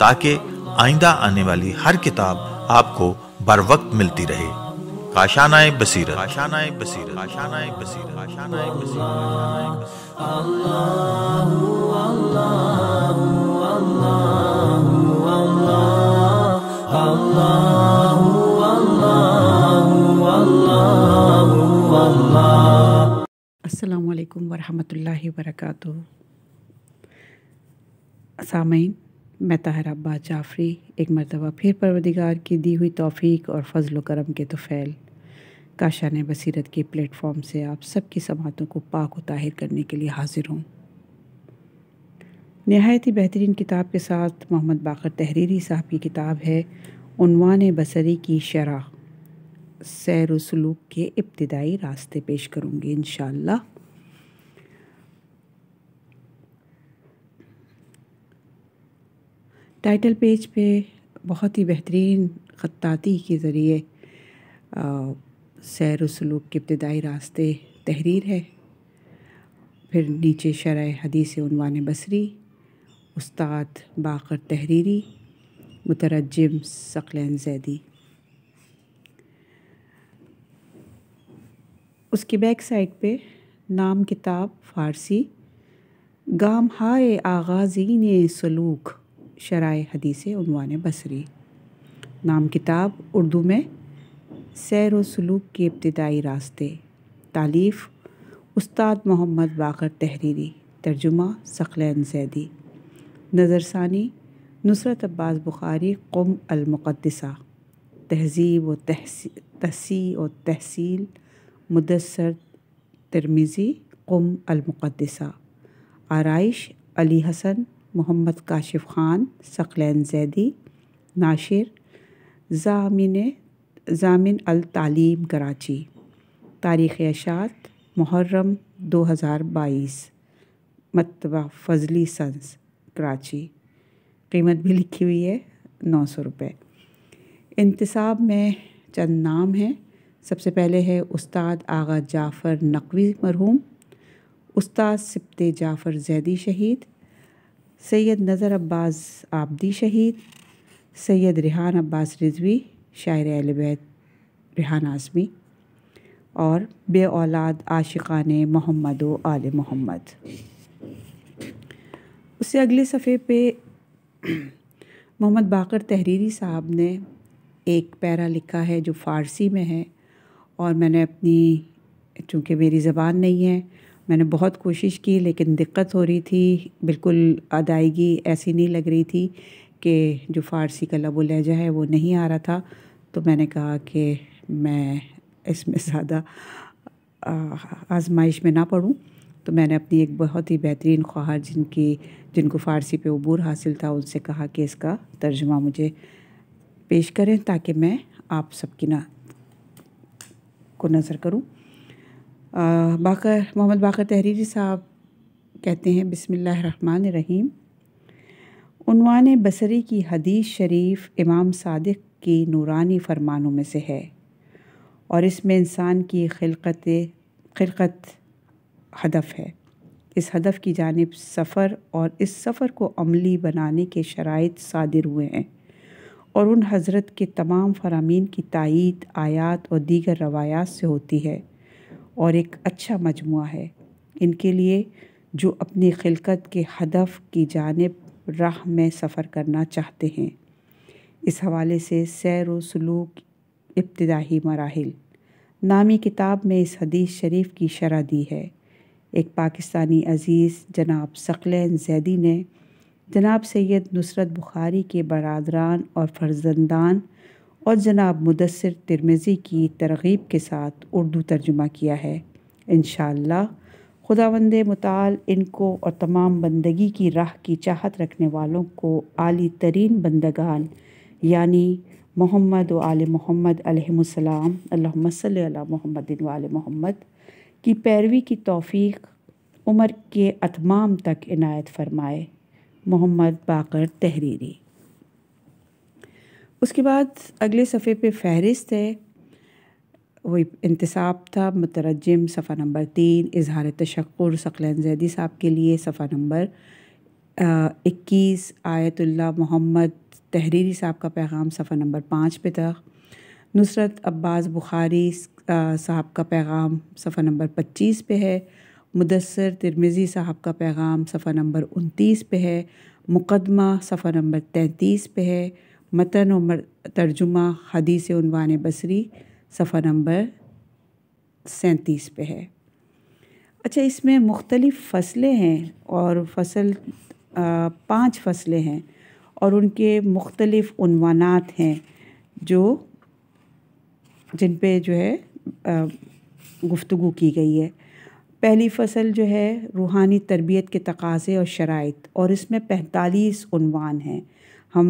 ताकि आइंदा आने वाली हर किताब आपको बर वक्त मिलती रहे काशानाए बसीरत काशानाए बसीरत काशानाए बसीरत काशानाए बसीरत अल्लाह अल्लाह अल्लाह अल्लाह सामीन मैं ताहर अब्बा जाफरी एक मरतबा फिर परवदिगार की दी हुई तोफ़ी और फजल करम के तोफ़ैल काशान बसीरत के प्लेटफॉर्म से आप सबकी समातों को पाक व ताहिर करने के लिए हाज़िर हूँ नहायत ही बेहतरीन किताब के साथ मोहम्मद बाकर तहरीरी साहब की किताब है उनवान बसरी की शराह सैर सलूक के इब्तदाई रास्ते पेश करूँगी इन टाइटल पेज पे बहुत ही बेहतरीन ख़त्ताती के ज़रिए सैर सलूक के इब्तदाई रास्ते तहरीर है फिर नीचे शरा हदीस उनवान बसरी उस्ताद बाकर तहरीरी मुतरजम सकलैन जैदी उसकी बैक साइड पे नाम किताब फ़ारसी गाम हाय आगाज़ीन सलूक शराय हदीस उनवान बसरी नाम किताब उर्दू में सैर व सलूक के इब्तदाई रास्ते तालीफ़ उस्ताद मोहम्मद बाकर तहरीरी तर्जुमा सखलैन सैदी नज़रसानी नुसरत अब्बास बुखारी कुम अलमुक़दसा तहज़ीब व तहसी व तहसील मुदसर तिरमिज़ी कम अलमुक़दसा आरइश अली हसन मोहम्मद काशिफ ख़ान सकलैन जैदी नाशिर जामिन जामिन अल तालीम कराची तारीख़ अशात मुहर्रम 2022 मतबा फजली सन्स कराची कीमत भी लिखी हुई है नौ सौ रुपये इंतसाब में चंद नाम हैं सबसे पहले है उस्ताद आगा जाफ़र नकवी मरहूम उस्ताद सिप्ते जाफ़र जैदी शहीद सैयद नज़र अब्बास आबदी शहीद सैयद रिहान अब्बास रिजवी शायर अलबैत रिहान आजमी और बे औलाद आशिकान मोहम्मद व आल मोहम्मद उससे अगले सफ़े पे मोहम्मद बाकर तहरीरी साहब ने एक पैरा लिखा है जो फ़ारसी में है और मैंने अपनी चूँकि मेरी ज़बान नहीं है मैंने बहुत कोशिश की लेकिन दिक्कत हो रही थी बिल्कुल अदायगी ऐसी नहीं लग रही थी कि जो फ़ारसी का लबो लहजा है वो नहीं आ रहा था तो मैंने कहा कि मैं इसमें ज़्यादा आजमाइश में ना पढ़ूँ तो मैंने अपनी एक बहुत ही बेहतरीन ख्वाहार जिनकी जिनको फ़ारसी पे अबूर हासिल था उनसे कहा कि इसका तर्जमा मुझे पेश करें ताकि मैं आप सबकी ना को नज़र करूँ बाकर मोहम्मद बाकर तहरीरी साहब कहते हैं रहीम उनवान बसरी की हदीस शरीफ इमाम सादिक की नूरानी फरमानों में से है और इसमें इंसान की खिलकत खिलकत हदफ है इस हदफ की जानब सफ़र और इस सफ़र को अमली बनाने के शराइ सादिर हुए हैं और उन हज़रत के तमाम फरामीन की तइद आयात और दीगर रवायात से होती है और एक अच्छा मजमू है इनके लिए जो अपनी खिलकत के हदफ की जानब राह में सफ़र करना चाहते हैं इस हवाले से सैर व सलूक इब्तदाही मराहल नामी किताब में इस हदीस शरीफ की शरह दी है एक पाकिस्तानी अज़ीज़ जनाब सकलैन जैदी ने जनाब सैद नुसरत बुखारी के बरदरान और फर्जंदान और जनाब मुदसर तिरमिज़ी की तरगीब के साथ उर्दू तर्जुमा किया है इन खुदा वंद मताल इनको और तमाम बंदगी की राह की चाहत रखने वालों को अली तरीन बंदगान यानि मोहम्मद आल मोहम्मद अलहमसलाम अल्लाम मोहम्मद वाल मोहम्मद की पैरवी की तोफ़ी उम्र के अतमाम तक इनायत फरमाए मोहम्मद बाकर तहरीरी उसके बाद अगले सफ़े पे फहरिस्त है वही इंतसाब था मतरजम सफ़ा नंबर तीन इजहार तशक्र सकलैन जैदी साहब के लिए सफ़ा नंबर इक्कीस आयतुल्ला मोहम्मद तहरीरी साहब का पैगाम सफ़ा नंबर पाँच पे था नुसरत अब्बास बुखारी साहब का पैगाम सफ़ा नंबर पच्चीस पे है मुदसर तिरमिज़ी साहब का पैगाम सफ़ा नंबर उनतीस पे है मुकदमा सफ़ा नंबर तैंतीस पे है मतन उमर तर्जुमा हदीस उनवान बसरी सफ़ा नंबर सैंतीस पे है अच्छा इसमें मुख्तलिफ़ फसलें हैं और फसल पांच फसलें हैं और उनके मुख्तलिफ़ उनवानात हैं जो जिन पे जो है गुफ्तु की गई है पहली फसल जो है रूहानी तरबियत के तकाज़े और शराइ और इसमें पैंतालीस उनवान हैं हम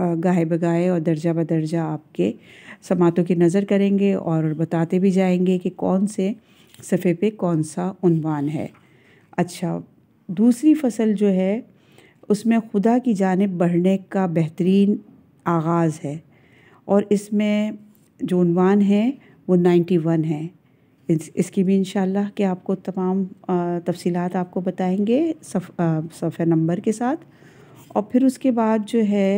गाहे बगाए और दर्जा ब दर्जा आपके समातों की नज़र करेंगे और बताते भी जाएंगे कि कौन से सफ़े पे कौन सा उनवान है अच्छा दूसरी फसल जो है उसमें खुदा की जानब बढ़ने का बेहतरीन आगाज़ है और इसमें जो उनवान है वो नाइन्टी वन है इस, इसकी भी इन कि आपको तमाम तफसीलात आपको बताएंगे सफ़ सफ़े नंबर के साथ और फिर उसके बाद जो है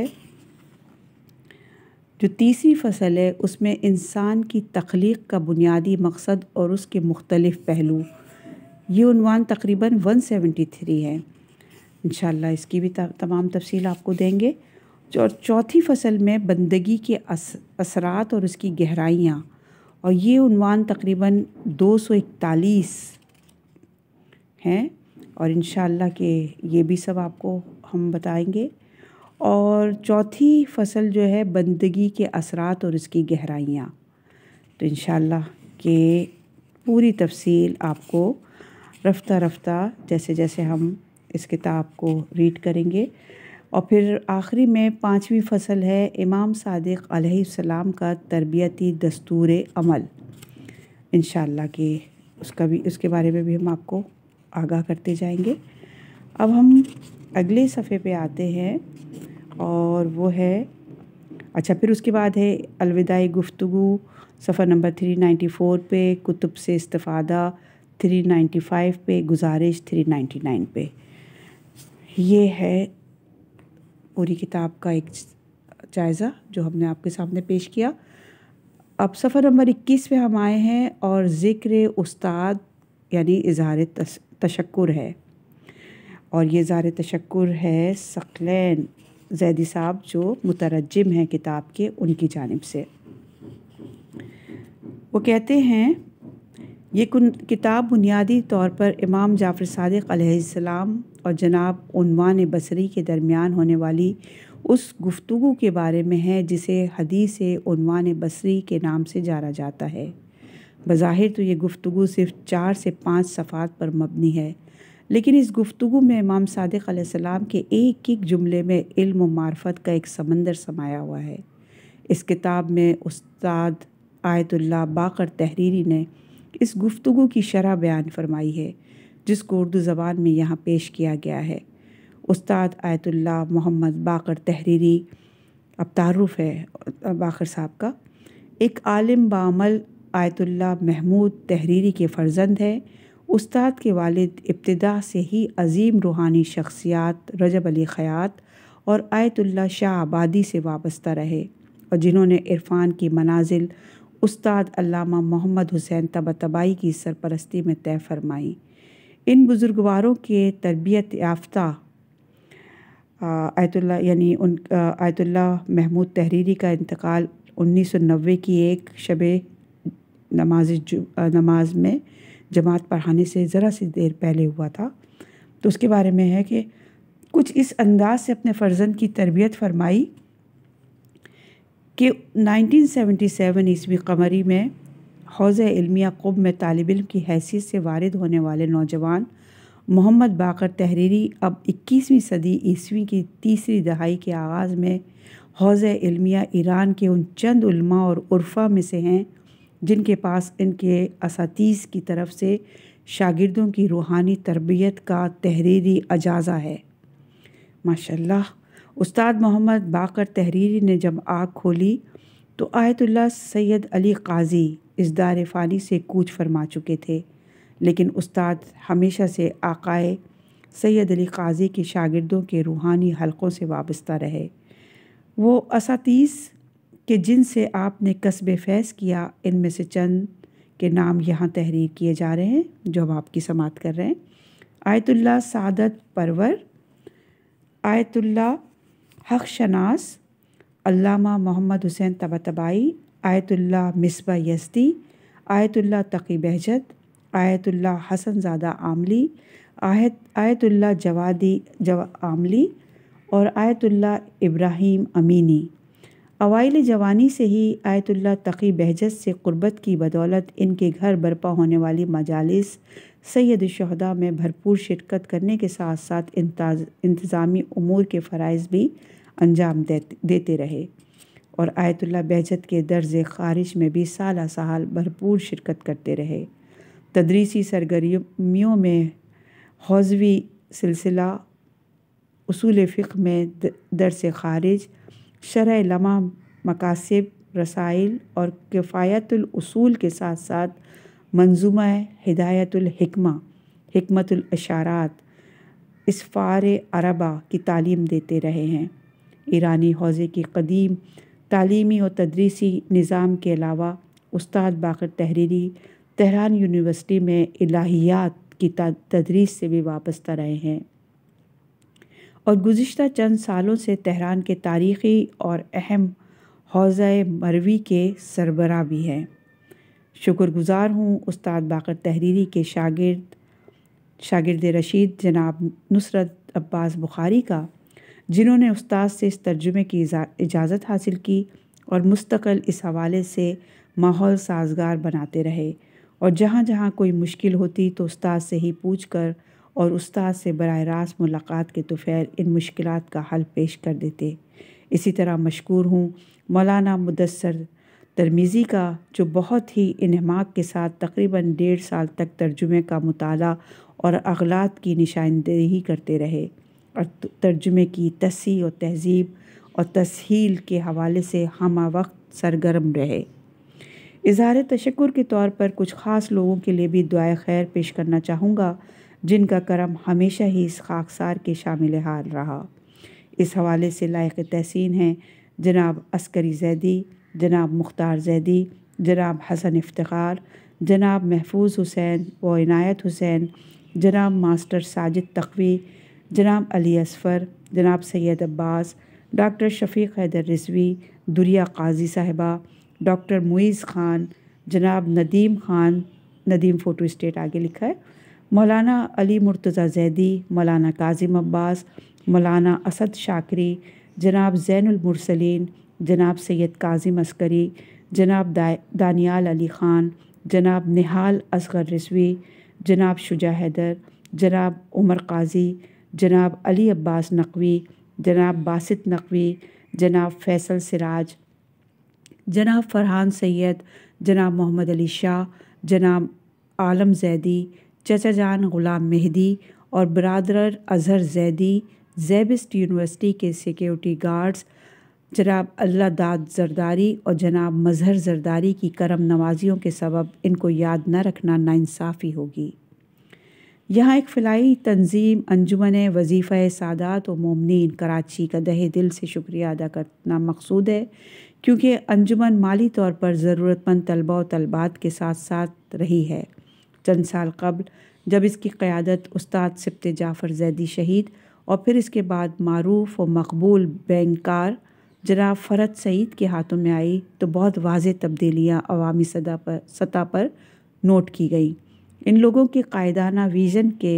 जो तीसरी फसल है उसमें इंसान की तख्लीक का बुनियादी मकसद और उसके मुख्तलिफ़ पहलू ये उनवान तकरीबन 173 है इन इसकी भी तमाम तफसील आपको देंगे और चौथी फसल में बंदगी के अस, असरात और उसकी गहराइयाँ और ये उनवान तकरीबन 241 हैं और इन के ये भी सब आपको हम बताएंगे और चौथी फसल जो है बंदगी के असरात और इसकी गहराइयाँ तो इन के पूरी तफसील आपको रफ्ता रफ्ता जैसे जैसे हम इस किताब को रीड करेंगे और फिर आखिरी में पांचवी फसल है इमाम सादिक सलाम का तरबियती दस्तूर अमल इन के उसका भी उसके बारे में भी हम आपको आगाह करते जाएंगे अब हम अगले सफ़े पे आते हैं और वो है अच्छा फिर उसके बाद है अलविदाई गुफ्तु सफ़र नंबर थ्री नाइन्टी फ़ोर पे कुतुब से इस्तफ़ादा थ्री नाइन्टी फ़ाइव पे गुजारिश थ्री नाइन्टी नाइन पे ये है पूरी किताब का एक जायज़ा जो हमने आपके सामने पेश किया अब सफ़र नंबर इक्कीस पे हम आए हैं और ज़िक्र उस्ताद यानी इजहार तशक्र है और ये ज़ार तशक्र है सकलैन जैदी साहब जो मुतरजम हैं किताब के उनकी जानब से वो कहते हैं ये किताब बुनियादी तौर पर इमाम जाफ़र सादिक और जनाब उनवान बसरी के दरमियान होने वाली उस गुफ्तु के बारे में है जिसे हदीस उनवान बसरी के नाम से जाना जाता है बज़ाहिर तो ये गुफ्तु सिर्फ चार से पाँच सफ़ात पर मबनी है लेकिन इस गुफ्तु में इमाम सादिक के एक एक जुमले में इल्म मार्फत का एक समंदर समाया हुआ है इस किताब में उस्ताद आयतुल्ला बाकर तहरीरी ने इस गुफ्तु की शरह बयान फरमाई है जिसको उर्दू ज़बान में यहाँ पेश किया गया है उस्ताद आयतुल्ला मोहम्मद बाकर तहरीरी अब तारुफ़ है बाकर साहब का एक आलिम बामल आयतुल्ला महमूद तहरीरी के फ़र्जंद है उस्ताद के वालिद इब्तदा से ही अजीम रूहानी शख्सियात रजब अली ख़यात और आयतुल्ला शाह आबादी से वाबस्ता रहे और जिन्होंने इरफान की मनाजिल उस्ताद अल्लामा मोहम्मद हुसैन तबतबाई की सरपरस्ती में तय फरमाई इन बुज़ुर्गवारों के तरबियत याफ्ता आयतुल्ला यानी उन आयतुल्ला महमूद तहरीरी का इंतकाल उन्नीस सौ नब्बे की एक शब नमाज नमाज में जमात पढ़ाने से ज़रा सी देर पहले हुआ था तो उसके बारे में है कि कुछ इस अंदाज से अपने फ़र्जंद की तरबियत फरमाई कि 1977 ईस्वी कमरी में हौज़ इलमिया कुब में तालब इम की हैसियत से वारद होने वाले नौजवान मोहम्मद बाकर तहरीरी अब 21वीं सदी ईस्वी की तीसरी दहाई के आगाज़ में हौज़ इलमिया ईरान के उन चंद उलमा और उर्फ़ा में से हैं जिनके पास इनके इसातीस की तरफ से शागिर्दों की रूहानी तरबियत का तहरीरी अजाज़ा है माशाल्लाह उस्ताद मोहम्मद बाकर तहरीरी ने जब आग खोली तो आयतुल्ला सैयद अली काजी इस दार फ़ानी से कूच फरमा चुके थे लेकिन उस्ताद हमेशा से आकाए सैयद अली काजी के शागिर्दों के रूहानी हलक़ों से वाबस्ता रहे वो असातीस कि जिनसे आपने कस्ब फैस किया इनमें से चंद के नाम यहाँ तहरीर किए जा रहे हैं जो हम आपकी समात कर रहे हैं आयतुल्ला सादत परवर आयतुल्ला शनास अल्लामा Mohammad Hussain Tabatabai Ayatollah Misbah Yazdi Ayatollah Taqi Bahjat Ayatollah Hasan Zadeh Amoli आयत आयतुल्ला जवादी जवा आमली और आयतुल्ला इब्राहिम अमीनी अवाइल जवानी से ही आयतुल्ला तकी बहजत से क़ुरबत की बदौलत इनके घर बरपा होने वाली मजालस सैद शहदा में भरपूर शिरकत करने के साथ साथ इंतज़ामी अमूर के फ़रज़ भी अंजाम देते रहे और आयतुल्ला बहजत के दर्ज ख़ारिज में भी साल साल भरपूर शिरकत करते रहे तदरीसी सरगर्मियों में हौजवी सिलसिला उसूल फ़िक में दरस ख़ारिज शरह लमा मकासब रसाइल और किफ़ायतलूल के साथ साथ मंजूमा हिदायतुलहिकमा हमतुलशारात इसफ़ार अरबा की तालीम देते रहे हैं ईरानी हौज़े की कदीम तालीमी और तदरीसी निज़ाम के अलावा उस्ताद बाकर तहरीरी तहरान यूनिवर्सिटी में इलाहियात की तदरीस से भी वापस्ता रहे हैं और गुज्त चंद सालों से तहरान के तारीख़ी और अहम हौज़ मरवी के सरबरा भी हैं शुक्रगुज़ार हूँ उस्ताद बाकर तहरीरी के शागिर्द शागिर्द रशीद जनाब नुसरत अब्बास बुखारी का जिन्होंने उस्ताद से इस तर्जुमे की इजाज़त हासिल की और मुस्तकिल इस हवाले से माहौल साजगार बनाते रहे और जहाँ जहाँ कोई मुश्किल होती तो उस्ताद से ही पूछ कर और उस्ताद से बर रास्त मुलाकात के तोफ़ैर इन मुश्किल का हल पेश कर देते इसी तरह मशहूर हूँ मौलाना मुदसर तरमीज़ी का जो बहुत ही इनहमाक के साथ तकरीबन डेढ़ साल तक तर्जुमे का मताल और अगलात की निशानदेही करते रहे और तर्जुमे की तसी और तहज़ीब और तसहील के हवाले से हम वक्त सरगर्म रहे इजहार तशक्र के तौर पर कुछ ख़ास लोगों के लिए भी दुआ खैर पेश करना चाहूँगा जिनका करम हमेशा ही इस खाकसार के शामिल हाल रहा इस हवाले से लायक तहसीन हैं जनाब अस्करी जैदी जनाब मुख्तार जैदी जनाब हसन इफ्तार जनाब महफूज हुसैन व इनायत हुसैन जनाब मास्टर साजिद तकवी जनाब अली असफ़र जनाब सैद अब्बास डॉक्टर शफीक हैदर रिजवी दुरिया काजी साहिबा डॉक्टर मुइज़ ख़ान जनाब नदीम ख़ान नदीम फ़ोटो स्टेट आगे लिखा है मौलाना अली मुर्तज़ा जैदी मौलाना काजिम अब्बास मौलाना असद शाकरी जनाब ज़ैनमरसलिन जनाब सैयद काजिम अस्करी जनाब दा, दानियाल अली ख़ान जनाब निहाल असगर रसवी जनाब शुजा हैदर जनाब उमर काजी जनाब अली अब्बास नकवी जनाब बासित नकवी जनाब फैसल सिराज जनाब फरहान सैयद जनाब मोहम्मद अली शाह जनाब आलम जैदी चचा जान ग़ुलाम मेहदी और बरदर अजहर जैदी जैबिस्ट यूनिवर्सिटी के सिक्योरिटी गार्ड्स जनाब अल्लाह दाद जरदारी और जनाब मज़हर जरदारी की करम नवाजियों के सबब इनको याद न रखना नाानसाफ़ी होगी यहाँ एक फ़िलाई तंजीम अंजुमन वजीफ़ सादात और ममनिन कराची का दहे दिल से शुक्रिया अदा करना मकसूद है क्योंकि अंजुमन माली तौर पर ज़रूरतमंद तलबा व तलबात के साथ साथ रही है चंद साल कबल जब इसकी क़्यादत उस्ताद सिप्त जाफ़र जैदी शहीद और फिर इसके बाद मरूफ व मकबूल बैंकार जनाब फ़रत सईद के हाथों में आई तो बहुत वाज तब्दीलियाँ अवामी सदा पर सतह पर नोट की गई इन लोगों के कायदाना विज़न के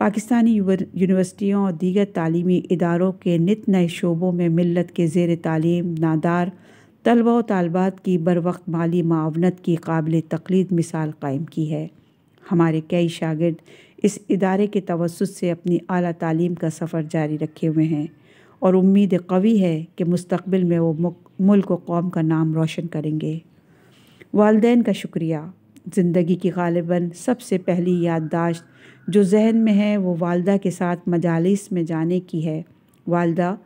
पाकिस्तानी यूनिवर्सिटियों और दीगर तलीमी इदारों के नित नए शोबों में मिलत के जेर तालीम नादार तलबा व तालबात की बर वक्त माली मावनत की काबिल तकलीद मिसाल कायम की है हमारे कई शागिर्द इस इदारे के तवसत से अपनी अली तलीम का सफ़र जारी रखे हुए हैं और उम्मीद कवि है कि मुस्तबिल में वो मुल्क व कौम का नाम रोशन करेंगे वालदे का शुक्रिया ज़िंदगी की गालिबा सबसे पहली याददाश्त जो जहन में है वो वालदा के साथ मजालिस में जाने की है वालदा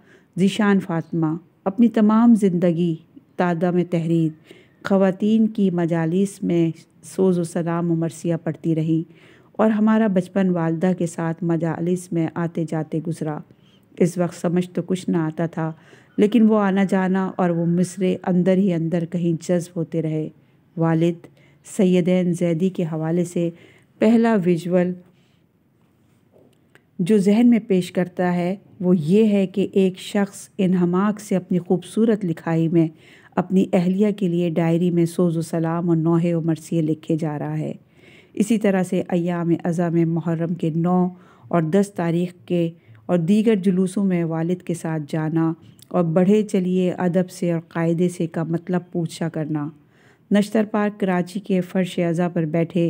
ज़ीशान फातमा अपनी तमाम ज़िंदगी तादम तहरीर ख़वान की मजालिस में सोज व सलाम उमरसियाँ पढ़ती रहीं और हमारा बचपन वालदा के साथ मजालिस में आते जाते गुजरा इस वक्त समझ तो कुछ ना आता था लेकिन वो आना जाना और वो मिसरे अंदर ही अंदर कहीं जज्ब होते रहे वालिद सैदैन जैदी के हवाले से पहला विजुअल जो जहन में पेश करता है वो ये है कि एक शख्स इन हमाक से अपनी खूबसूरत लिखाई में अपनी अहलिया के लिए डायरी में सोजो सलाम और नौहे और मरसिए लिखे जा रहा है इसी तरह से अयाम अज़ा मुहर्रम के नौ और दस तारीख के और दीगर जुलूसों में वालिद के साथ जाना और बढ़े चलिए अदब से और कायदे से का मतलब पूछा करना नश्तर पार्क कराची के फ़र्श अज़ा पर बैठे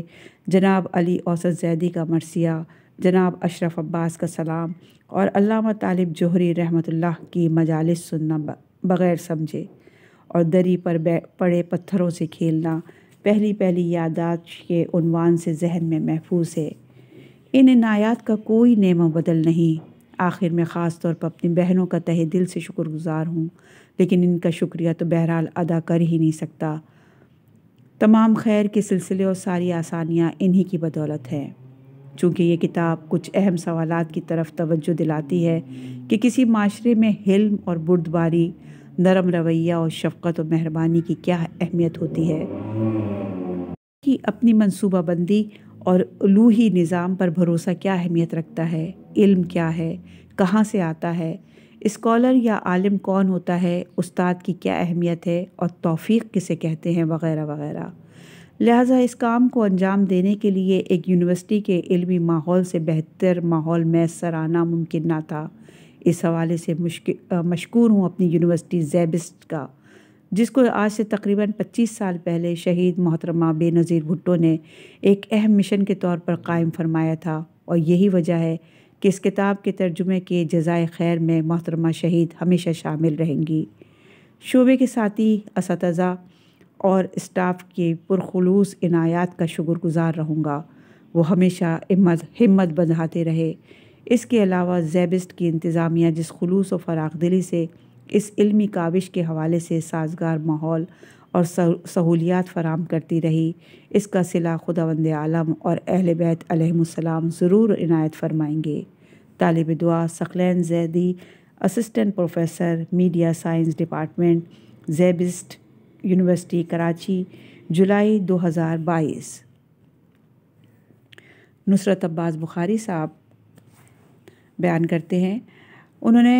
जनाब अली औसत जैदी का मरसिया जनाब अशरफ अब्बास का सलाम और अल्लामा तालिब जोहरी रहमतुल्लाह की मजालस सुनना बग़ैर समझे और दरी पर पड़े पत्थरों से खेलना पहली पहली यादाश के उनवान से जहन में महफूज है इन इनायात का कोई नेम बदल नहीं आखिर में ख़ास तौर पर अपनी बहनों का तहे दिल से शुक्रगुजार हूँ लेकिन इनका शुक्रिया तो बहरहाल अदा कर ही नहीं सकता तमाम खैर के सिलसिले और सारी आसानियाँ इन्हीं की बदौलत हैं चूँकि ये किताब कुछ अहम सवाल की तरफ तवज्जो दिलाती है कि किसी माशरे में हिल्म और बुर्दबारी नरम रवैया और शफकत और मेहरबानी की क्या अहमियत होती है कि अपनी मनसूबा बंदी और लूही निज़ाम पर भरोसा क्या अहमियत रखता है इल्म क्या है कहाँ से आता है इस्कॉलर या आलिम कौन होता है उस्ताद की क्या अहमियत है और तौफीक किसे कहते हैं वगैरह वगैरह लिहाजा इस काम को अंजाम देने के लिए एक यूनिवर्सिटी के इल्मी माहौल से बेहतर माहौल मैसर आना मुमकिन ना था इस हवाले से मशहूर हूँ अपनी यूनिवर्सिटी जैबिस्ट का जिसको आज से तकरीबन 25 साल पहले शहीद मोहतरमा बेनज़ीर भुट्टो ने एक अहम मिशन के तौर पर कायम फरमाया था और यही वजह है कि इस किताब के तर्जुमे के जजाय खैर में मोहतरमा शहीद हमेशा शामिल रहेंगी शोबे के साथी इस और इस्टाफ के पुरखलूस इनायात का शुक्रगुजार रहूँगा वो हमेशा हिम्मत हिम्मत बंधाते रहे इसके अलावा जैबिस्ट की इंतज़ामिया जिस खलूस व फराग दिली से इस इलमी काविश के हवाले से साजगार माहौल और सहूलियात फराम करती रही इसका सिला खुदावंद आलम और अहल बैत अलहसम ज़रूर इनायत फरमाएंगे तालब दुआ Saqlain Zaidi assistant professor media science department SZABIST university Karachi जुलाई 2022 नुसरत अब्बास बुखारी साहब बयान करते हैं उन्होंने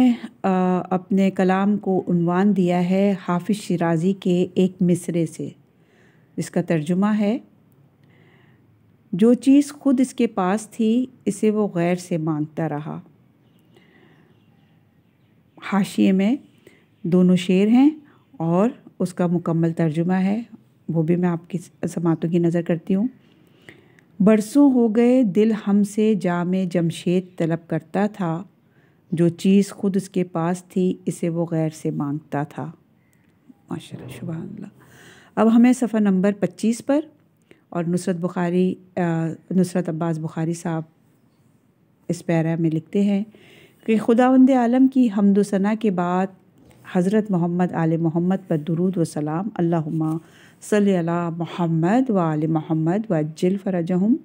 अपने कलाम को उनवान दिया है हाफिज़ शराजी के एक मिसरे से इसका तर्जुमा है जो चीज़ खुद इसके पास थी इसे वो गैर से मांगता रहा हाशिए में दोनों शेर हैं और उसका मुकम्मल तर्जुमा है वो भी मैं आपकी समातों की नज़र करती हूँ बरसों हो गए दिल हमसे जाम जमशेद तलब करता था जो चीज़ खुद उसके पास थी इसे वो गैर से मांगता था माशा शुभ अब हमें सफ़र नंबर 25 पर और नुसरत बुखारी नुसरत अब्बास बुखारी साहब इस पैरा में लिखते हैं कि खुदावंद आलम की हमदोसना के बाद हज़रत मोहम्मद आल मोहम्मद पर दरूद व सलाम अल्लाह सल्ला मोहम्मद वाल मोहम्मद वज्जिल फ़रजहम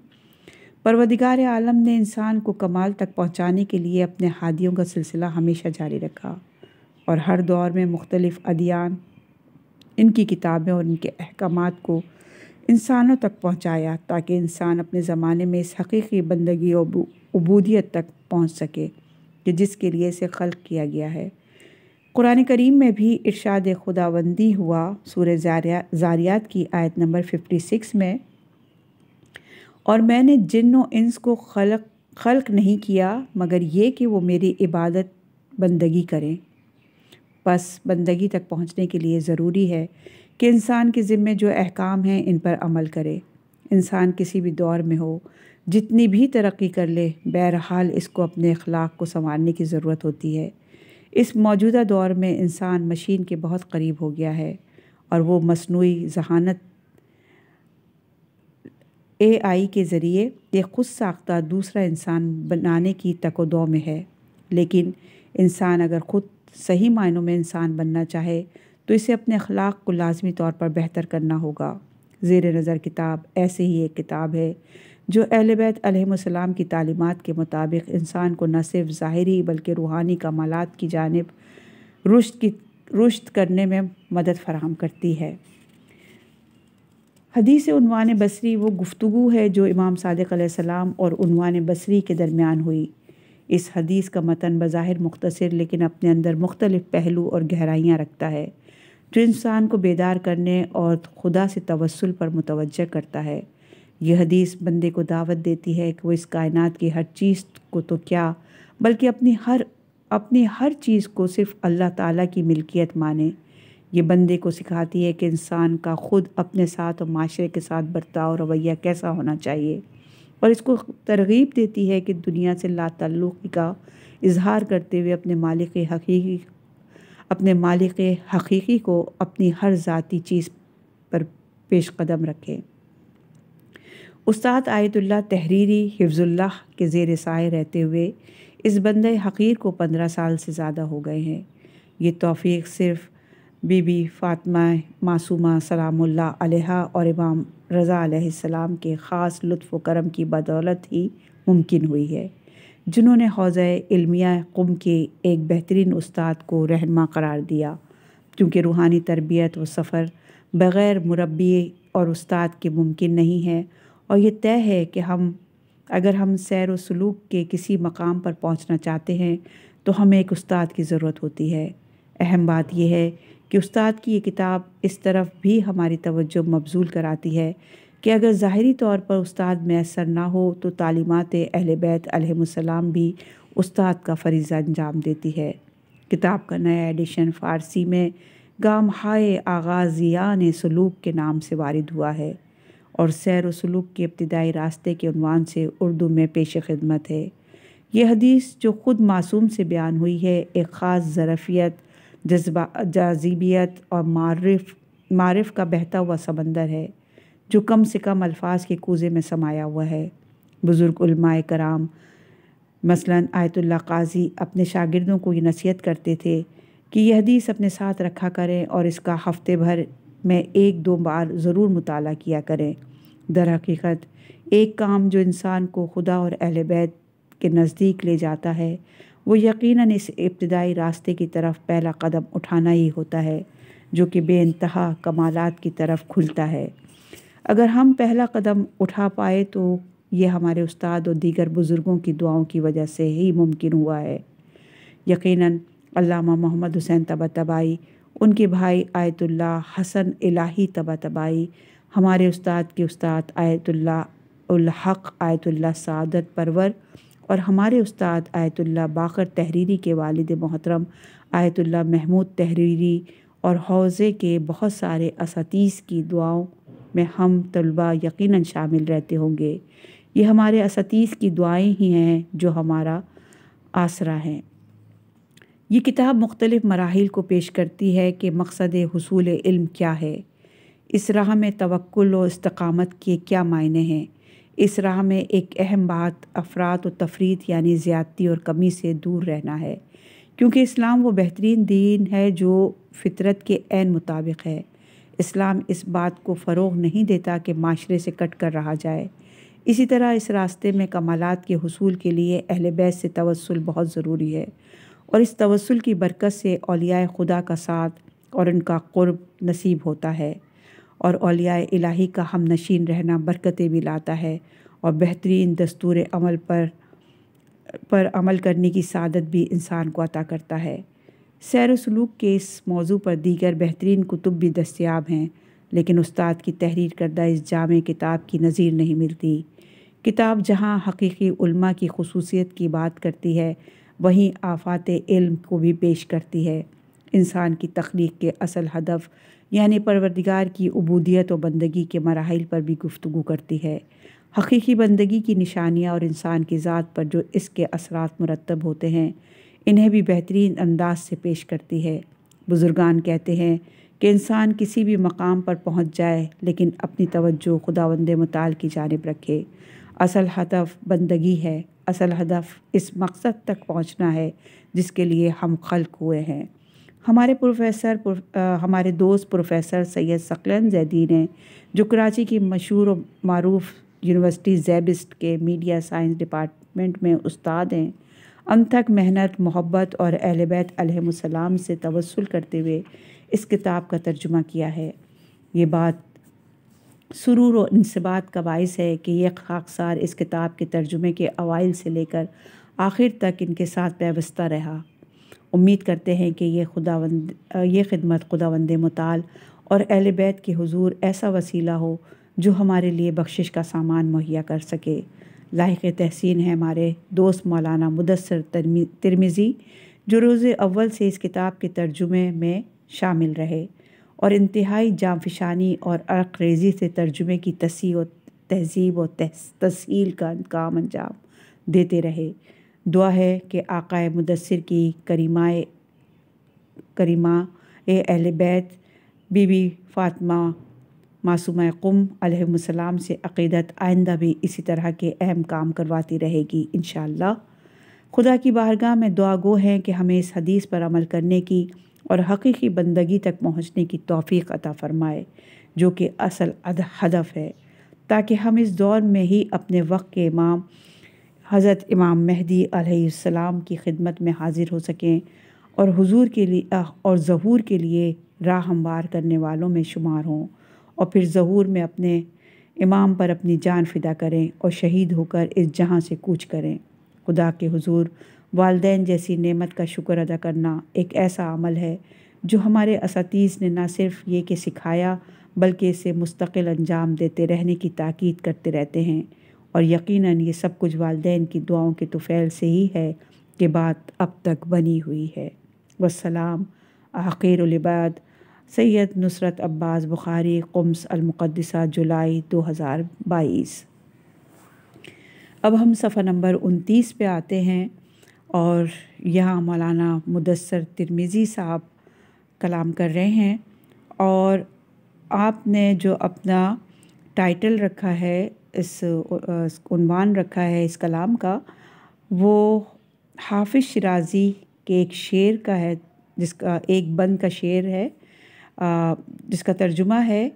परवदिगार आलम ने इंसान को कमाल तक पहुँचाने के लिए अपने हादियों का सिलसिला हमेशा जारी रखा और हर दौर में मुख्तलिफ़ अदियान इनकी किताबें और इनके अहकाम को इंसानों तक पहुँचाया ताकि इंसान अपने ज़माने में इस हकीकी बंदगी और अबूदियत तक पहुँच सके कि जिसके लिए इसे खल किया गया है कुरान करीम में भी इरशाद खुदाबंदी हुआ सूर जारिया जारियात की आयत नंबर फिफ्टी सिक्स में और मैंने जिन व इंस को ख़ल खलक नहीं किया मगर ये कि वो मेरी इबादत बंदगी करें बस बंदगी तक पहुँचने के लिए ज़रूरी है कि इंसान के ज़िम्मे जो अहकाम हैं इन पर अमल करे इंसान किसी भी दौर में हो जितनी भी तरक्की कर ले बहरहाल इसको अपने अखलाक को संवारने की ज़रूरत होती है इस मौजूदा दौर में इंसान मशीन के बहुत करीब हो गया है और वो मसनू जहानत ए आई के ज़रिए एक खुद साख्ता दूसरा इंसान बनाने की तकोदो में है लेकिन इंसान अगर ख़ुद सही मायनों में इंसान बनना चाहे तो इसे अपने अखलाक को लाजमी तौर पर बेहतर करना होगा जेर नज़र किताब ऐसे ही एक किताब है जो बैत अलैहिस्सलाम की तालीमत के मुताबिक इंसान को न सिर्फ ज़ाहरी बल्कि रूहानी कमालत की जानब रुश्त की रुश्त करने में मदद फराहम करती है हदीस उनवान बसरी वो गुफ्तु है जो इमाम सदक और उनवान बसरी के दरमियान हुई इस हदीस का मतन बज़ाहिर मुख्तर लेकिन अपने अंदर मुख्तलिफ़ पहलू और गहराइयाँ रखता है जो इंसान को बेदार करने और खुदा से तवसल पर मुतवजह करता है यह हदीस बंदे को दावत देती है कि वो इस कायनात की हर चीज़ को तो क्या बल्कि अपनी हर अपनी हर चीज़ को सिर्फ अल्लाह ताला की मिल्कियत माने ये बंदे को सिखाती है कि इंसान का ख़ुद अपने साथ और माशरे के साथ बर्ताव रवैया कैसा होना चाहिए और इसको तरगीब देती है कि दुनिया से लातल्लुक़ी का इजहार करते हुए अपने मालिक हकीकी अपने मालिक हकीकी को अपनी हर ज़ाती चीज़ पर पेश कदम रखें उस्ताद आयतुल्ला तहरीरी हिफ्ज़ुल्लाह के जेर साए रहते हुए इस बंद हकीर को पंद्रह साल से ज़्यादा हो गए हैं ये तोफ़ी सिर्फ़ बीबी फातमा मासूमा सलामुल्ला अलहा और इमाम रज़ा अलैहिस्सलाम के ख़ास लुत्फ़ व करम की बदौलत ही मुमकिन हुई है जिन्होंने हौज़ इल्मिया कुम के एक बेहतरीन उस्ताद को रहनमा करार दिया क्योंकि रूहानी तरबियत व सफ़र बग़ैर मुरबी और उस्ताद के मुमकिन नहीं है और ये तय है कि हम अगर हम सैर व सलूक के किसी मकाम पर पहुंचना चाहते हैं तो हमें एक उस्ताद की ज़रूरत होती है अहम बात यह है कि उस्ताद की ये किताब इस तरफ भी हमारी तवज्जो मबजूल कराती है कि अगर ज़ाहरी तौर पर उस्ताद मैसर ना हो तो तालीमत अहल बैत अलहसलाम भी उस्ताद का फरीज़ा अंजाम देती है किताब का नया एडिशन फ़ारसी में गाम हाय आगाज़िया ने सलूक के नाम से वारद हुआ है और सैर सलूक के इब्तदाई रास्ते के अनवान से उर्दू में पेश खिदमत है यह हदीस जो ख़ुद मासूम से बयान हुई है एक ख़ास ज़रफ़ियत जज्बा जाजीबियत और मारफ मारफ का बहता हुआ समंदर है जो कम से कम अल्फाज के कूजे में समाया हुआ है बुज़ुर्ग कराम मसलन आयतुल्ला काजी अपने शागिर्दों को ये नसीहत करते थे कि यह हदीस अपने साथ रखा करें और इसका हफ्ते भर में एक दो बार ज़रूर मुताल किया करें दर हकीकत एक काम जो इंसान को खुदा और अहल बैत के नज़दीक ले जाता है वो यकीनन इस इब्तदाई रास्ते की तरफ पहला कदम उठाना ही होता है जो कि बेानतहा कमालत की तरफ खुलता है अगर हम पहला कदम उठा पाए तो ये हमारे उस्ताद और दीगर बुज़ुर्गों की दुआओं की वजह से ही मुमकिन हुआ है यकीन अल्लामा मोहम्मद हुसैन तबा तबाई उनके भाई आयतुल्ला हसन इलाही तबा तबाई हमारे उस्ताद के उस्ताद आयतुल्ला हक आयतुल्ला सादत परवर और हमारे उस्ताद आयतुल्ला बाकर तहरीरी के वालिद मोहतरम आयतुल्ला महमूद तहरीरी और हौज़े के बहुत सारे इसतीस की दुआओं में हम तलबा यकीनन शामिल रहते होंगे ये हमारे इसतीस की दुआएं ही हैं जो हमारा आसरा हैं ये किताब मुख्तलिफ़ मराहल को पेश करती है कि मकसद हसूल इल्म क्या है इस राह में तवक्ल व इस्तकामत के क्या मायने हैं इस राह में एक अहम बात अफराद व तफरीत यानी ज़्यादती और कमी से दूर रहना है क्योंकि इस्लाम वो बेहतरीन दीन है जो फितरत के एन मुताबिक है इस्लाम इस बात को फ़रोग नहीं देता कि माशरे से कट कर रहा जाए इसी तरह इस रास्ते में कमालत के हसूल के लिए अहल बैत से तवसल बहुत ज़रूरी है और इस तवसल की बरकत से अलिया खुदा का साथ और उनका क़ुरब नसीब होता है और अलिया इलाही का हम नशीन रहना बरकतें भी लाता है और बेहतरीन दस्तूर अमल पर पर अमल करने की सादत भी इंसान को अता करता है सैर सलूक के इस मौजू पर दीगर बेहतरीन कुतुब भी दस्याब हैं लेकिन उस्ताद की तहरीर करदा इस जाम किताब की नज़ीर नहीं मिलती किताब जहाँ हकीकी की खसूसियत की बात करती है वहीं आफात इल्म को भी पेश करती है इंसान की तख्लीक के असल हदफ यानी परवरदिगार की अबूदियत और बंदगी के मराहल पर भी गुफ्तु करती है हकीकी बंदगी की निशानियाँ और इंसान की ज़ात पर जो इसके असरा मरतब होते हैं इन्हें भी बेहतरीन अंदाज से पेश करती है बुज़ुर्गान कहते हैं कि इंसान किसी भी मकाम पर पहुँच जाए लेकिन अपनी तवज्जो खुदावंद मताल की जानब रखे असल हतफ बंदगी है असल हदफ इस मकसद तक पहुंचना है जिसके लिए हम खल्क हुए हैं हमारे प्रोफेसर प्रोफ, आ, हमारे दोस्त प्रोफेसर सैयद सकलन जैदी ने जो कराची की मशहूर और मरूफ यूनिवर्सिटी जैबिस्ट के मीडिया साइंस डिपार्टमेंट में उस्ताद हैं अनथक मेहनत मोहब्बत और अहल बैत से तवसल करते हुए इस किताब का तर्जुमा किया है ये बात सुरूर और इंसबात का बायस है कि यह खाकसार इस किताब के तर्जुमे के अवाइल से लेकर आखिर तक इनके साथ व्यवस्था रहा उम्मीद करते हैं कि यह खुदावंद यह खिदमत खुदावंद मताल और अहल बैत के हुजूर ऐसा वसीला हो जो हमारे लिए बख्शिश का सामान मुहैया कर सके लाइक तहसीन है हमारे दोस्त मौलाना मुदसर तिरमिज़ी जो रोज़ अव्वल से इस किताब के तर्जुमे में शामिल रहे और इंतहाई जामफिशानी और अरक्रेज़ी से तर्जुमे की तसी और तहजीब और तसील का काम अंजाम देते रहे दुआ है कि आकाए मुदसर की करीमाए करीमा ए अहल बैत बीबी फातमा मासूम कुम अलैहिस्सलाम से अकीदत आइंदा भी इसी तरह के अहम काम करवाती रहेगी इन खुदा की बारगाह में दुआ गो हैं कि हमें इस हदीस पर अमल करने की और हकीकी बंदगी तक पहुँचने की तोफ़ी अता फ़रमाए जो कि असल हदफ है ताकि हम इस दौर में ही अपने वक्त के इमाम हज़रत इमाम महदी अलैहिस्सलाम की खिदमत में हाज़िर हो सकें और हुजूर के लिए और जहूर के लिए राह हमवार करने वालों में शुमार हों और फिर जहूर में अपने इमाम पर अपनी जान फ़िदा करें और शहीद होकर इस जहाँ से कूच करें खुदा के हुजूर वालदे जैसी नेमत का शुक्र अदा करना एक ऐसा अमल है जो हमारे इसातीस ने ना सिर्फ ये कि सिखाया बल्कि इसे मुस्तकिल अंजाम देते रहने की ताक़द करते रहते हैं और यकीनन ये सब कुछ वालदे की दुआओं के तुफ़ैल से ही है कि बात अब तक बनी हुई है वसलाम आखिरबाद सैयद नुसरत अब्बास बुखारी कुम्स अलमुक़दसा जुलाई 2022 अब हम सफ़ा नंबर 29 पे आते हैं और यहाँ मौलाना मुदसर तिरमिज़ी साहब कलाम कर रहे हैं और आपने जो अपना टाइटल रखा है इस उनवान रखा है इस कलाम का वो हाफिज़ शराजी के एक शेर का है जिसका एक बंद का शेर है जिसका तर्जुमा है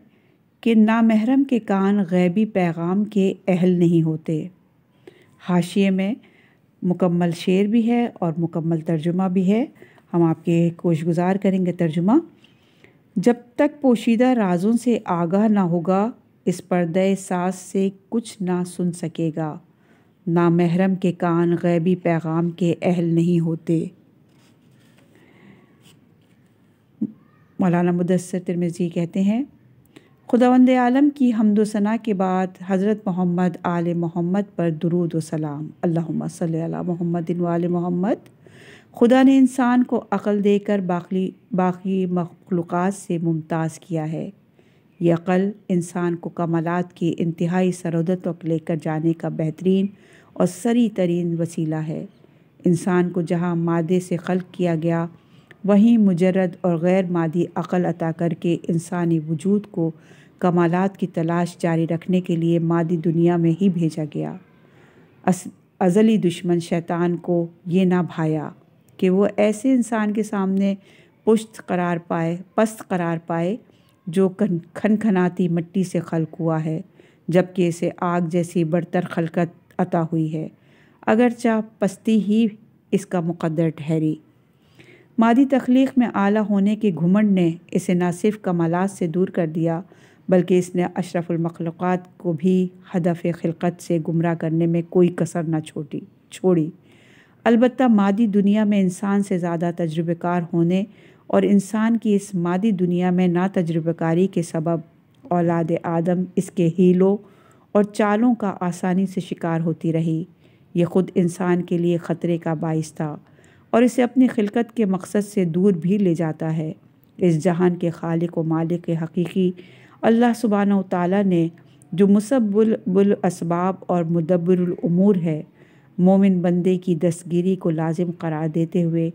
कि नामहरम के कान गैबी पैगाम के अहल नहीं होते हाशिए में मुकम्मल शेर भी है और मुकम्मल तर्जुमा भी है हम आपके कोशगुजार करेंगे तर्जुमा जब तक पोशीदा राजों से आगाह ना होगा इस पर्दे सास से कुछ ना सुन सकेगा ना महरम के कान गैबी पैगाम के अहल नहीं होते मौलाना मुदसर तिरमिज़ी कहते हैं खुदावंद आलम की हमदोसना के बाद हज़रत मोहम्मद आल मोहम्मद पर दरूद वसलाम अल्लाम सल मोहम्मद मोहम्मद खुदा ने इंसान को अकल देकर बाकी बाकी मखलूक़ से मुमताज़ किया है यह अकल इंसान को कमालात की इंतहाई सरदत तक लेकर जाने का बेहतरीन और सरी तरीन वसीला है इंसान को जहाँ मादे से खल किया गया वहीं मुजरद और गैर मादी अक़ल अता करके इंसानी वजूद को कमालत की तलाश जारी रखने के लिए मादी दुनिया में ही भेजा गया अस, अजली दुश्मन शैतान को ये ना भाया कि वो ऐसे इंसान के सामने पुश्त करार पाए पस्त करार पाए जो खन खनाती मिट्टी से खलक हुआ है जबकि इसे आग जैसी बढ़तर खलकत अता हुई है अगरचा पस्ती ही इसका मुकद्दर ठहरी मादी तख्लीक में आला होने के घुमंड ने इसे न सिर्फ कमालत से दूर कर दिया बल्कि इसने अशरफुलमखलूक़ को भी हदफ खिलकत से गुमराह करने में कोई कसर न छोटी छोड़ी अलबत् मादी दुनिया में इंसान से ज़्यादा तजुर्बेकार होने और इंसान की इस मादी दुनिया में ना तजुर्बेकारी के सबब औलाद आदम इसके हीलों और चालों का आसानी से शिकार होती रही ये ख़ुद इंसान के लिए ख़तरे का बायस था और इसे अपनी खिलकत के मकसद से दूर भी ले जाता है इस जहान के खालिक व मालिक के हकीकी अल्लाह सुबहान ताली ने जो मुसब्बुल असबाब और मदबरमूर है मोमिन बंदे की दस्तगिरी को लाजिम करार देते हुए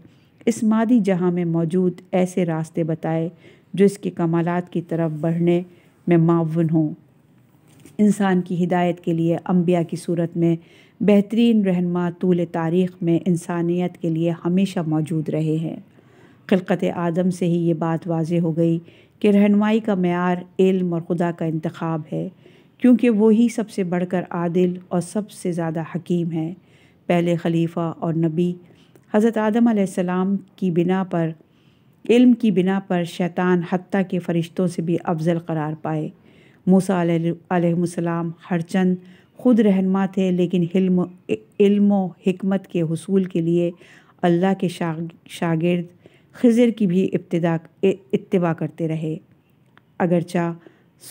इस मादी जहाँ में मौजूद ऐसे रास्ते बताए जो इसके कमालत की तरफ बढ़ने में मावन हों इंसान की हिदायत के लिए अम्बिया की सूरत में बेहतरीन रहनमा तूल तारीख़ में इंसानियत के लिए हमेशा मौजूद रहे हैं खिलक़त आदम से ही ये बात वाज हो गई कि रहनमाई का मैार इल्म और खुदा का इंतखब है क्योंकि वही सबसे बढ़कर आदिल और सबसे ज़्यादा हकीम है पहले खलीफा और नबी हज़रत आदम आसमाम की बिना पर इल्म की बिना पर शैतान हती के फ़रिश्तों से भी अफजल करार पाए मूसा हर चंद खुद रहनमा थे लेकिन हिल्म इल्म के हसूल के लिए अल्लाह के शागिर्द खज़र की भी इब्तदा इतवा करते रहे अगरचा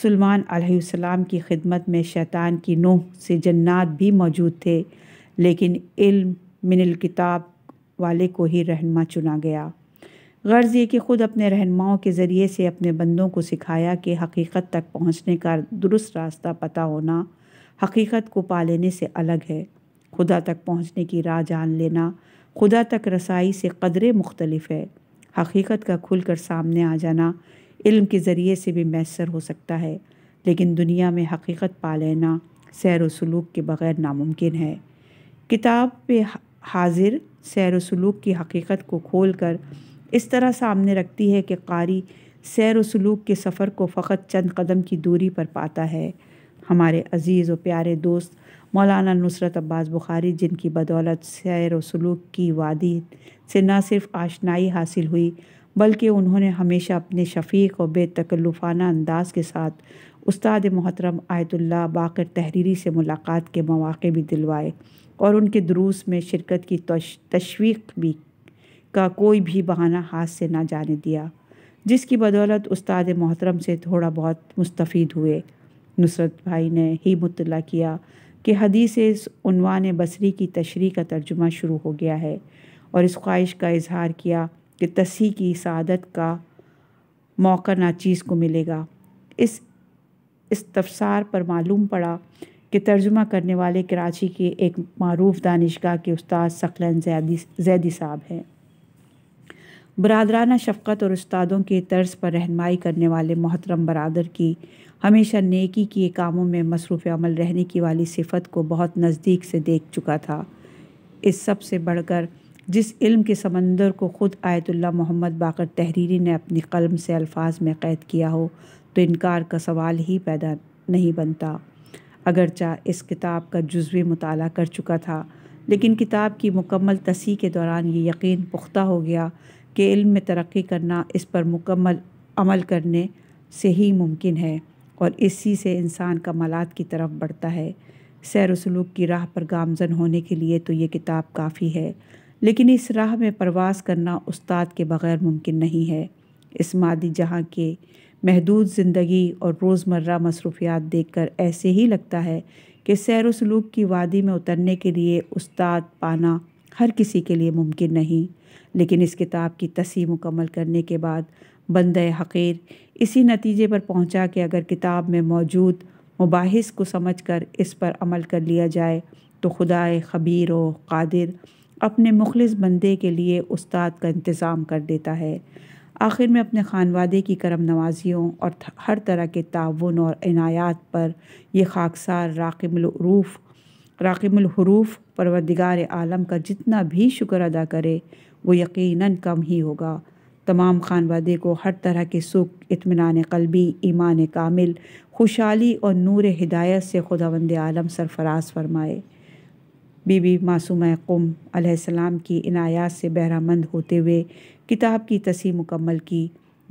सलमान आसमाम की खिदमत में शैतान की नोह से जन्नात भी मौजूद थे लेकिन इल्म मिनल किताब वाले को ही रहनमा चुना गया गर्ज़ ये कि ख़ुद अपने रहनमाओं के ज़रिए से अपने बंदों को सिखाया कि हकीकत तक पहुँचने का दुरुस्त रास्ता पता होना हकीकत को पा लेने से अलग है खुदा तक पहुँचने की राह जान लेना खुदा तक रसाई से कदरे मुख्तलफ है हकीकत का खुलकर सामने आ जाना इल्म के ज़रिए से भी मैसर हो सकता है लेकिन दुनिया में हकीकत पा लेना सैर व सलूक के बग़ैर नामुमकिन है किताब पे हाजिर सैर व सलूक की हकीकत को खोल कर इस तरह सामने रखती है कि कारी सैर व सलूक के सफ़र को फ़कत चंद कदम की दूरी पर पाता है हमारे अज़ीज़ व प्यारे दोस्त मौलाना नुसरत अब्बास बुखारी जिनकी बदौलत सैर व सलूक की वादी से न सिर्फ आशनाई हासिल हुई बल्कि उन्होंने हमेशा अपने शफीक और बेतकल्लुफाना अंदाज के साथ उस्ताद मोहतरम आयतुल्ला बाकर तहरीरी से मुलाकात के मौाक़े भी दिलवाए और उनके दुरूस में शिरकत की तशवीक भी का कोई भी बहाना हाथ से ना जाने दिया जिसकी बदौलत उस्ताद मोहतरम से थोड़ा बहुत मुस्तफ़ हुए नुसरत भाई ने ही मुतला किया कि हदीस उनवान बसरी की तशरी का तर्जुमा शुरू हो गया है और इस ख्वाहिश का इजहार किया कि तसी की सदत का मौका नाचीज़ को मिलेगा इस इस तफसार पर मालूम पड़ा कि तर्जुमा करने वाले कराची के एक मरूफ दानिशगा के उस्ताद सकलन जैदी जैदी साहब हैं बरदराना शफकत और उस्तादों के तर्ज पर रहनमाई करने वाले मोहतरम बरदर की हमेशा नेकी के कामों में मसरूफ़ अमल रहने की वाली सिफत को बहुत नज़दीक से देख चुका था इस सब से बढ़कर जिस इल्म के समंदर को ख़ुद आयतुल्ल मोहम्मद बाकर तहरीरी ने अपनी कलम से अल्फाज में क़ैद किया हो तो इनकार का सवाल ही पैदा नहीं बनता अगरचा इस किताब का जुजवी मताल कर चुका था लेकिन किताब की मुकम्मल तसी के दौरान ये यकीन पुख्ता हो गया कि इल्म में तरक्की करना इस पर मुकम्मल अमल करने से ही मुमकिन है और इसी से इंसान का कमालत की तरफ बढ़ता है सैर सलूक की राह पर गामजन होने के लिए तो ये किताब काफ़ी है लेकिन इस राह में परवास करना उस्ताद के बग़ैर मुमकिन नहीं है इस मादी जहाँ के महदूद ज़िंदगी और रोज़मर्रा मसरूफियात देख कर ऐसे ही लगता है कि सैर सलूक की वादी में उतरने के लिए उस्ताद पाना हर किसी के लिए मुमकिन नहीं लेकिन इस किताब की तसी मुकम्मल करने के बाद बंद हक़ीर इसी नतीजे पर पहुंचा कि अगर किताब में मौजूद मुबाहिस को समझ कर इस पर अमल कर लिया जाए तो खुदा खबीर व कादिर अपने मुखलिस बंदे के लिए उस्ताद का इंतज़ाम कर देता है आखिर में अपने खानवादे की करम नवाजियों और हर तरह के ताउन और इनायात पर यह खाकसार राकमरूफ़ राकमहरूफ परवरदिगार आलम का जितना भी शुक्र अदा करे वो यकीनन कम ही होगा तमाम खानवादे को हर तरह के सुख इतमान कलबी ईमान कामिल खुशहाली और नूर हिदायत से खुदावंद आलम सरफराज फरमाए बीबी मासूम कुम अलैहिस्सलाम की इनायात से बहरामंद होते हुए किताब की तसी मुकम्मल की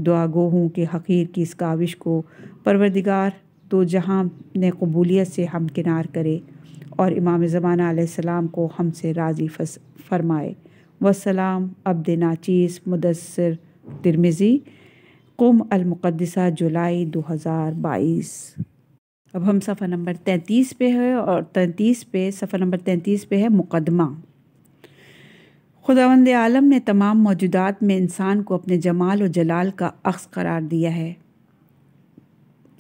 दुआ गो हूँ कि हकीर की इस काविश को परवरदिगार तो जहाँ ने कबूलियत से हमकिनार करे और इमाम ज़माना सलाम को हमसे राज़ी फरमाए वसलाम अब्द नाचीस मुदसर तिरमिज़ी कुम अलमुक़दसा जुलाई 2022 अब हम सफ़र नंबर 33 पे है और 33 पे सफ़र नंबर 33 पे है मुकदमा खुदावंद आलम ने तमाम मौजूदात में इंसान को अपने जमाल और जलाल का अक्स करार दिया है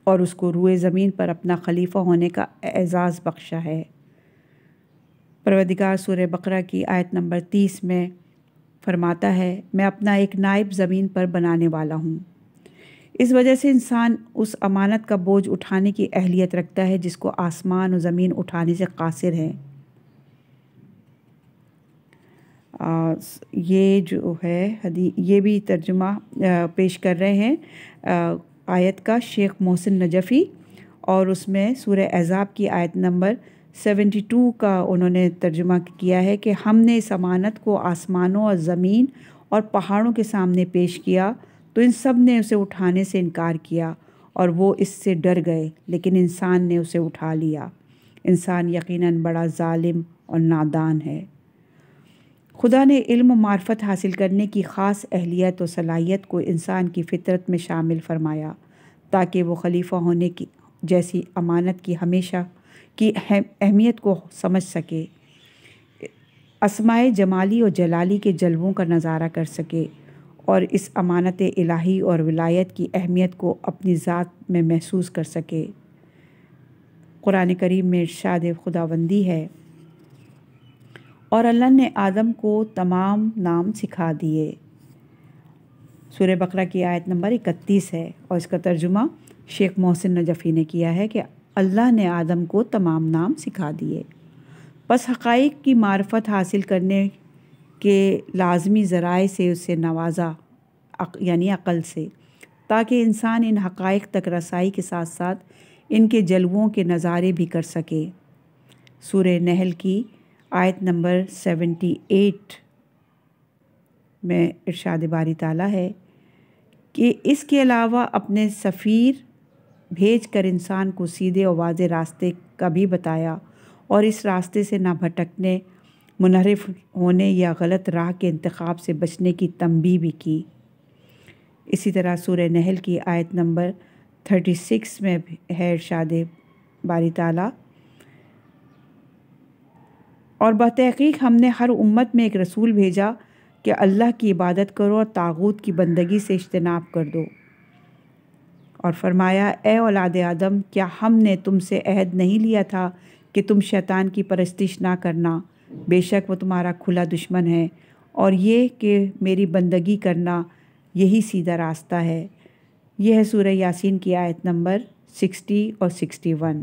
और उसको रुए ज़मीन पर अपना खलीफा होने का एजाज़ बख्शा है परवदिगार सूर बकरा की आयत नंबर तीस में फरमाता है मैं अपना एक नायब ज़मीन पर बनाने वाला हूँ इस वजह से इंसान उस अमानत का बोझ उठाने की अहलियत रखता है जिसको आसमान और ज़मीन उठाने से कासिर है आ, ये जो है हदी ये भी तर्जुमा पेश कर रहे हैं आयत का शेख मोहसिन नजफ़ी और उसमें सूर्य एज़ाब की आयत नंबर सेवेंटी टू का उन्होंने तर्जुमा किया है कि हमने इस अमानत को आसमानों और ज़मीन और पहाड़ों के सामने पेश किया तो इन सब ने उसे उठाने से इनकार किया और वो इससे डर गए लेकिन इंसान ने उसे उठा लिया इंसान यकीनन बड़ा जालिम और नादान है खुदा ने इल्म मार्फत हासिल करने की ख़ास अहलियत और सलाहियत को इंसान की फितरत में शामिल फरमाया ताकि वो खलीफा होने की जैसी अमानत की हमेशा की अहमियत को समझ सके असमाय जमाली और जलाली के जलवों का नज़ारा कर सके और इस अमानत इलाही और विलायत की अहमियत को अपनी ज़ात में महसूस कर सके कुरान करीम में इर्शाद खुदाबंदी है और अल्लाह ने आदम को तमाम नाम सिखा दिए सुर बकरा की आयत नंबर इकतीस है और इसका तर्जुमा शेख मोहसिन नजफ़ी ने किया है कि अल्लाह ने आदम को तमाम नाम सिखा दिए बस हक़ की मार्फत हासिल करने के लाजमी ज़राए से उसे नवाजा अक, यानी अक़ल से ताकि इंसान इन हक़ तक रसाई के साथ साथ इनके जलवों के नज़ारे भी कर सके सूर नहल की आयत नंबर सेवेंटी एट में इरशाद बारी ताला है कि इसके अलावा अपने सफ़ीर भेज कर इंसान को सीधे और वाज रास्ते का भी बताया और इस रास्ते से ना भटकने मुनहरफ होने या गलत राह के इंतखब से बचने की तंबी भी की इसी तरह सूर नहल की आयत नंबर थर्टी सिक्स में है इरशाद बारी ताला और बतहक़ीक हमने हर उम्मत में एक रसूल भेजा कि अल्लाह की इबादत करो और तागूत की बंदगी से इजतनाब कर दो और फरमाया ए औलाद आदम क्या हमने तुमसे अहद नहीं लिया था कि तुम शैतान की परस्तिश ना करना बेशक वो तुम्हारा खुला दुश्मन है और ये कि मेरी बंदगी करना यही सीधा रास्ता है यह है सूर्य यासिन की आयत नंबर सिक्सटी और सिक्सटी वन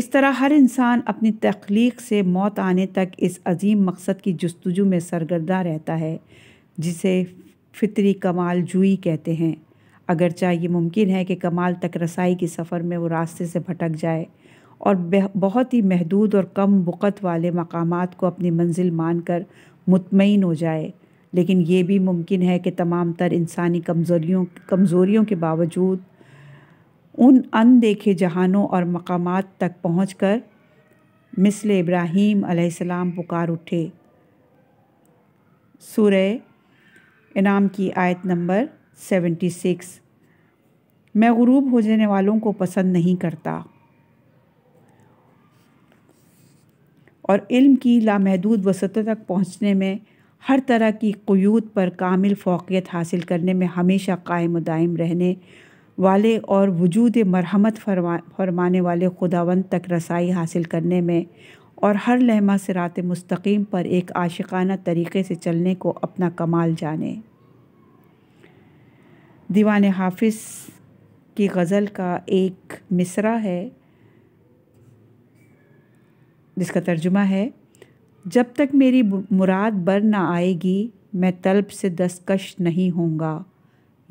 इस तरह हर इंसान अपनी तख्लीक से मौत आने तक इस अजीम मकसद की जस्तजू में सरगर्दा रहता है जिसे फितरी कमाल जुई कहते हैं अगरचा ये मुमकिन है कि कमाल तक रसाई के सफ़र में वो रास्ते से भटक जाए और बहुत ही महदूद और कम बुकत वाले मकाम को अपनी मंजिल मान कर मुतमिन हो जाए लेकिन ये भी मुमकिन है कि तमाम तर इंसानी कमज़ोरियों कमज़ोरियों के बावजूद उन अनदेखे जहानों और मकाम तक पहुँच कर मिसल इब्राहीम पुकार उठे सुरह इनाम की आयत नंबर सेवेंटी सिक्स मैं गुरूब हो जाने वालों को पसंद नहीं करता और इल्म की लामहदूद वसतों तक पहुँचने में हर तरह की क्यूद पर कामिल फ़ोकियत हासिल करने में हमेशा कायम दायम रहने वाले और वजूद मरहमत फरमा फरमाने वाले खुदावंद तक रसाई हासिल करने में और हर लहमा रात मुस्तकीम पर एक आशिकाना तरीके से चलने को अपना कमाल जाने दीवान हाफिज़ की गज़ल का एक मिसरा है जिसका तर्जुमा है जब तक मेरी मुराद बर ना आएगी मैं तलब से दस्तकश नहीं होऊंगा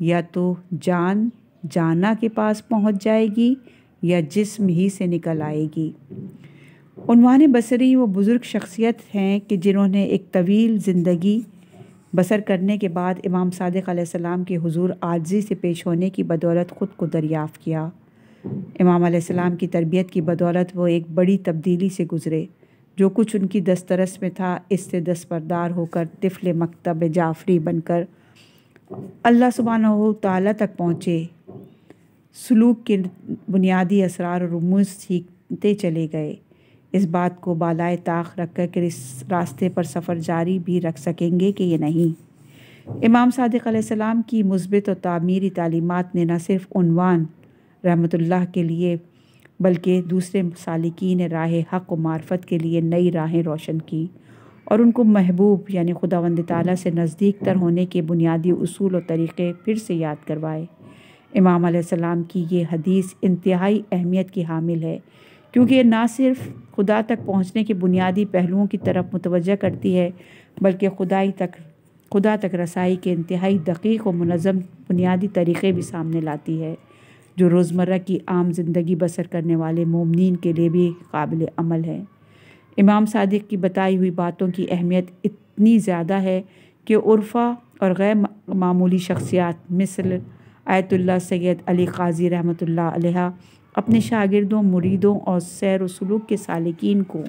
या तो जान जाना के पास पहुंच जाएगी या जिस्म ही से निकल आएगी उनवान बसरी वो बुज़ुर्ग शख्सियत हैं कि जिन्होंने एक तवील ज़िंदगी बसर करने के बाद इमाम सादिक सलाम के हुजूर आजी से पेश होने की बदौलत ख़ुद को दरियाफ़ किया इमाम सलाम की तरबियत की बदौलत वो एक बड़ी तब्दीली से गुज़रे जो कुछ उनकी दस्तरस में था इससे दस्तरदार होकर तिफल मकतब जाफरी बनकर अल्लाह सुबहान ताली तक पहुँचे सलूक के बुनियादी असरार और रमूज सीखते चले गए इस बात को बालाए ताक रख कर कि इस रास्ते पर सफ़र जारी भी रख सकेंगे कि ये नहीं इमाम सादिक़ की मुस्बत और तामीरी तालीमत ने न सिर्फ उनवान रहमतुल्लाह के लिए बल्कि दूसरे सालिकीन राह हक व मार्फत के लिए नई राहें रोशन की और उनको महबूब यानी खुदा वंद ताली से नज़दीक तर होने के बुनियादी असूल और तरीक़े फिर से याद करवाए इमाम सलाम की ये हदीस इंतहाई अहमियत की हामिल है क्योंकि ये ना सिर्फ खुदा तक पहुंचने के बुनियादी पहलुओं की तरफ मुतवजह करती है बल्कि खुदाई तक खुदा तक रसाई के इंतहाई दकीक व मनज़म बुनियादी तरीक़े भी सामने लाती है जो रोज़मर्रा की आम जिंदगी बसर करने वाले ममनिन के लिए भी काबिल अमल है इमाम सादिक की बताई हुई बातों की अहमियत इतनी ज़्यादा है कि उर्फ़ा और गैर मामूली शख्सियात मिसल आयतुल्ला सैद अली काजी रहमत अपने शागिदों मुरीदों और सैर वसलूक के सालकिन को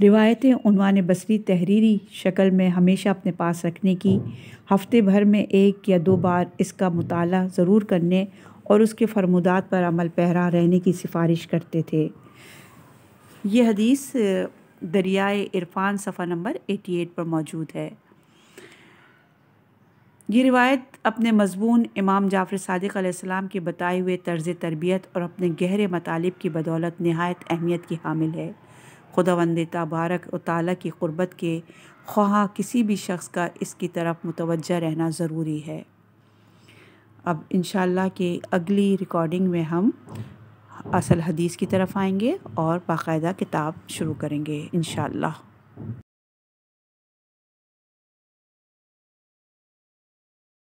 रिवायतें उनवान बसरी तहरीरी शक्ल में हमेशा अपने पास रखने की हफ्ते भर में एक या दो बार इसका मताल ज़रूर करने और उसके फरमुदात पर अमल पैरा रहने की सिफारिश करते थे यह हदीस दरियाए इरफान सफ़ा नंबर 88 पर मौजूद है ये रिवायत अपने मजमून इमाम जाफ़र सदक आसमाम के बताए हुए तर्ज़ तरबियत और अपने गहरे मतालब की बदौलत नहायत अहमियत की हामिल है खुदा वंद तबारक व ताली की क़ुरबत के ख्वाह किसी भी शख्स का इसकी तरफ मुतवजह रहना ज़रूरी है अब इन के अगली रिकॉर्डिंग में हम असल हदीस की तरफ आएंगे और बाकायदा किताब शुरू करेंगे इनशाला